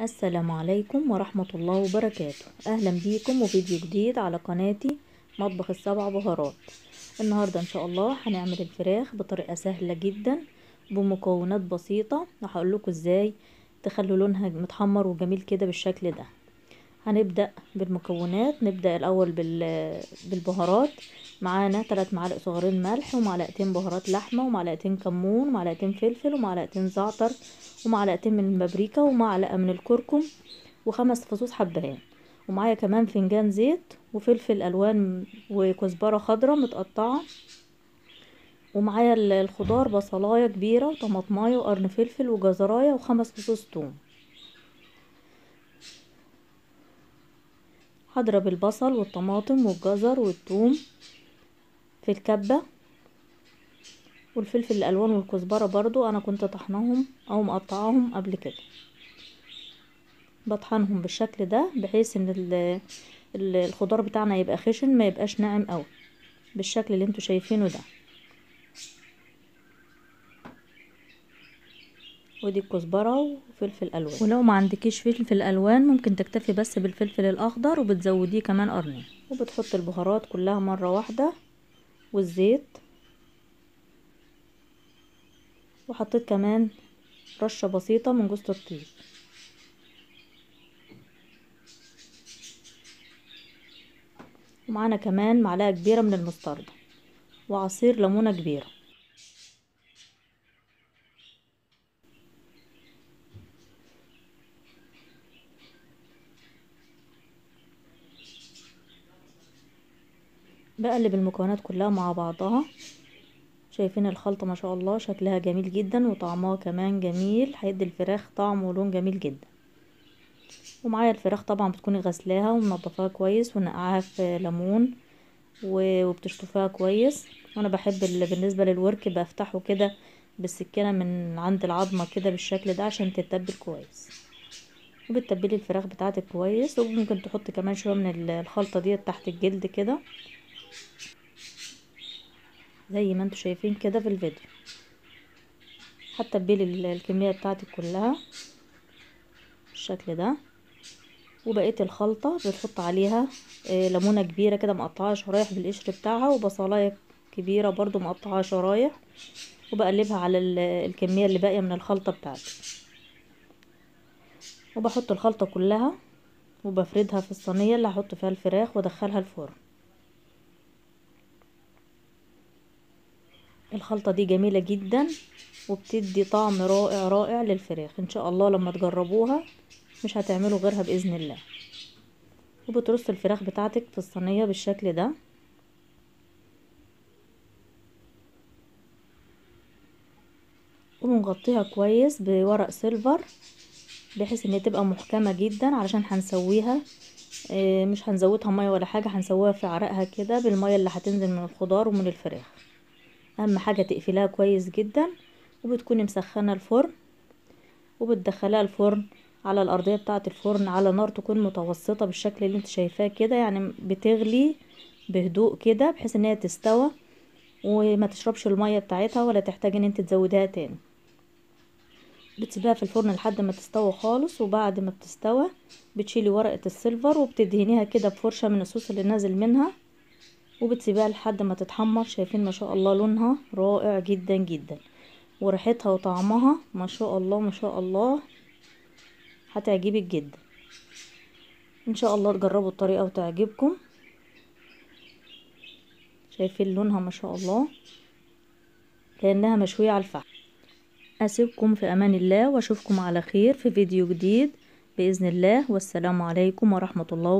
السلام عليكم ورحمة الله وبركاته أهلا بيكم وفيديو جديد على قناتي مطبخ السبع بهارات النهاردة إن شاء الله هنعمل الفراخ بطريقة سهلة جدا بمكونات بسيطة هقول لكم إزاي تخلوا لونها متحمر وجميل كده بالشكل ده هنبدأ بالمكونات نبدأ الأول بالبهارات معانا ثلاث معالق صغيرين ملح ومعلقتين بهارات لحمة ومعلقتين كمون ومعلقتين فلفل ومعلقتين زعتر ومعلقتين من البابريكا ومعلقة من الكركم وخمس فصوص حبهان ومعايا كمان فنجان زيت وفلفل ألوان وكزبرة خضرة متقطعة ومعايا الخضار بصلاية كبيرة وطماطماية وقرن فلفل وجزراية وخمس فصوص توم هضرب البصل والطماطم والجزر والثوم في الكبة والفلفل الالوان والكزبرة برضو انا كنت طحناهم او مقطعاهم قبل كده بطحنهم بالشكل ده بحيث ان الخضار بتاعنا يبقى خشن ما يبقاش ناعم قوي بالشكل اللي انتوا شايفينه ده ودي الكزبره وفلفل الوان ولو ما عندكيش فلفل الوان ممكن تكتفي بس بالفلفل الاخضر وبتزوديه كمان قرن وبتحط البهارات كلها مره واحده والزيت وحطيت كمان رشه بسيطه من جوز الطيب ومعانا كمان معلقه كبيره من المستردة وعصير ليمونه كبيره بقلب المكونات كلها مع بعضها شايفين الخلطة ما شاء الله شكلها جميل جدا وطعمها كمان جميل هيدي الفراخ طعم ولون جميل جدا ومعايا الفراخ طبعا بتكوني غسلاها ومنضفاها كويس ونقعاها في ليمون وبتشطفها كويس وانا بحب بالنسبة للورك بفتحه كده بالسكينة من عند العظمة كده بالشكل ده عشان تتبل كويس وبتتبلي الفراخ بتاعتك كويس وممكن تحطي كمان شوية من الخلطة ديت تحت الجلد كده زي ما انتم شايفين كده في الفيديو حتى بيل الكمية بتاعتي كلها بالشكل ده وبقيت الخلطة بتحط عليها آه، ليمونة كبيرة كده مقطعة شرايح بالقشر بتاعها وبصلاية كبيرة برضو مقطعة شرايح وبقلبها على الكمية اللي باقية من الخلطة بتاعتي وبحط الخلطة كلها وبفردها في الصينية اللي هحط فيها الفراخ وادخلها الفرن الخلطة دي جميلة جدا وبتدي طعم رائع رائع للفراخ ان شاء الله لما تجربوها مش هتعملوا غيرها باذن الله وبترص الفراخ بتاعتك في الصينية بالشكل ده ونغطيها كويس بورق سيلفر بحيث ان تبقى محكمة جدا علشان هنسويها آه، مش هنزودها مية ولا حاجة هنسويها في عرقها كده بالمية اللي هتنزل من الخضار ومن الفراخ اهم حاجة تقفليها كويس جدا وبتكوني مسخنة الفرن وبتدخليها الفرن على الارضية بتاعة الفرن على نار تكون متوسطة بالشكل اللي انت شايفاه كده يعني بتغلي بهدوء كده بحيث ان هي تستوى وما تشربش المية بتاعتها ولا تحتاج ان انت تزودها تاني بتسيبيها في الفرن لحد ما تستوى خالص وبعد ما بتستوى بتشيلي ورقة السيلفر وبتدهنيها كده بفرشة من الصوص اللي نازل منها وبتسيبيها لحد ما تتحمر شايفين ما شاء الله لونها رائع جدا جدا وريحتها وطعمها ما شاء الله ما شاء الله هتعجبك جدا ان شاء الله تجربوا الطريقه وتعجبكم شايفين لونها ما شاء الله كانها مشويه على الفحم اسيبكم في امان الله واشوفكم على خير في فيديو جديد باذن الله والسلام عليكم ورحمه الله وبركاته